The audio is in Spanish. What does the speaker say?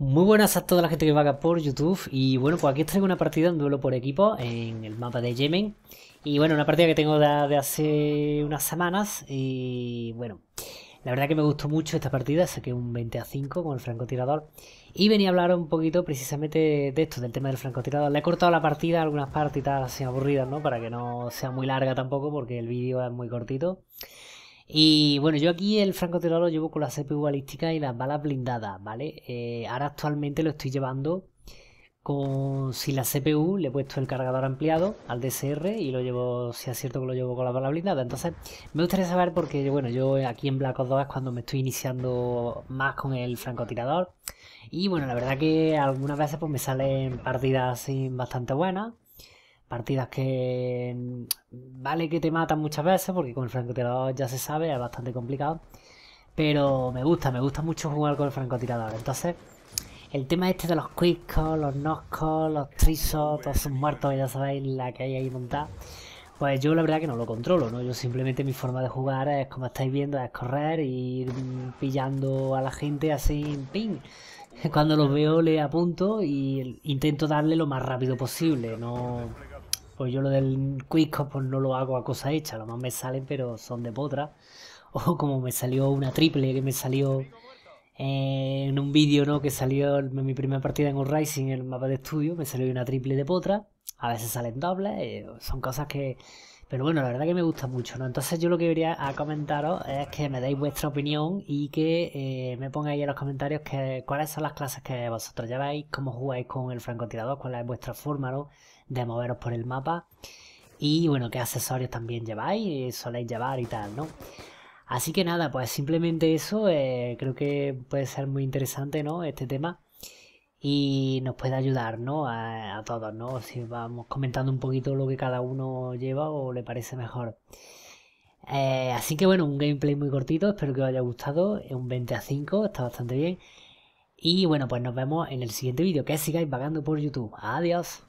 Muy buenas a toda la gente que vaga por YouTube y bueno, pues aquí traigo una partida, en duelo por equipo en el mapa de Yemen y bueno, una partida que tengo de, de, hace unas semanas y bueno, la verdad que me gustó mucho esta partida, saqué un 20 a 5 con el francotirador y venía a hablar un poquito precisamente de esto, del tema del francotirador. Le he cortado la partida, algunas partitas así aburridas, ¿no? Para que no sea muy larga tampoco porque el vídeo es muy cortito y bueno, yo aquí el francotirador lo llevo con la CPU balística y las balas blindadas, ¿vale? Eh, ahora actualmente lo estoy llevando con, si la CPU le he puesto el cargador ampliado al DSR y lo llevo, si es cierto que lo llevo con la bala blindada. Entonces, me gustaría saber porque bueno, yo aquí en Black Ops 2 es cuando me estoy iniciando más con el francotirador. Y bueno, la verdad que algunas veces pues me salen partidas bastante buenas. Partidas que mm, vale que te matan muchas veces, porque con el francotirador ya se sabe, es bastante complicado. Pero me gusta, me gusta mucho jugar con el francotirador. Entonces, el tema este de los quicos, los noscos, los trisos, todos esos muertos, ya sabéis, la que hay ahí montada. Pues yo la verdad que no lo controlo, ¿no? Yo simplemente mi forma de jugar es como estáis viendo, es correr, ir pillando a la gente así, ping. Cuando los veo le apunto y intento darle lo más rápido posible, no pues yo lo del Quizco pues no lo hago a cosa hecha, lo más me salen, pero son de potra. O como me salió una triple que me salió eh, en un vídeo, ¿no? Que salió en mi primera partida en un Rising, en el mapa de estudio, me salió una triple de potra. A veces salen dobles, eh, son cosas que, pero bueno, la verdad que me gusta mucho, ¿no? Entonces yo lo que quería a comentaros es que me deis vuestra opinión y que eh, me pongáis en los comentarios que, cuáles son las clases que vosotros lleváis, cómo jugáis con el francotirador, cuál es vuestra forma de moveros por el mapa y bueno, qué accesorios también lleváis, eh, soléis llevar y tal, ¿no? Así que nada, pues simplemente eso, eh, creo que puede ser muy interesante, ¿no? Este tema y nos puede ayudar ¿no? a, todos, ¿no? si vamos comentando un poquito lo que cada uno lleva o le parece mejor. Eh, así que bueno, un gameplay muy cortito, espero que os haya gustado, Es un 20 a 5, está bastante bien. Y bueno, pues nos vemos en el siguiente vídeo, que sigáis vagando por YouTube. Adiós.